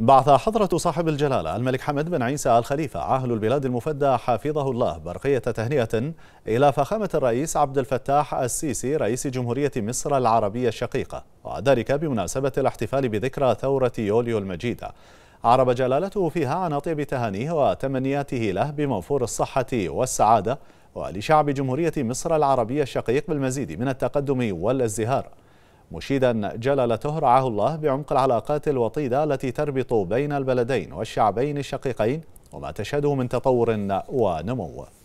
بعث حضرة صاحب الجلالة الملك حمد بن عيسى آل خليفة عاهل البلاد المفدى حفظه الله برقية تهنئة إلى فخامة الرئيس عبد الفتاح السيسي رئيس جمهورية مصر العربية الشقيقة وذلك بمناسبة الاحتفال بذكرى ثورة يوليو المجيدة عرب جلالته فيها عن أطيب تهانيه وتمنياته له بموفور الصحة والسعادة ولشعب جمهورية مصر العربية الشقيق بالمزيد من التقدم والازدهار مشيدا جلالته رعاه الله بعمق العلاقات الوطيدة التي تربط بين البلدين والشعبين الشقيقين وما تشهده من تطور ونمو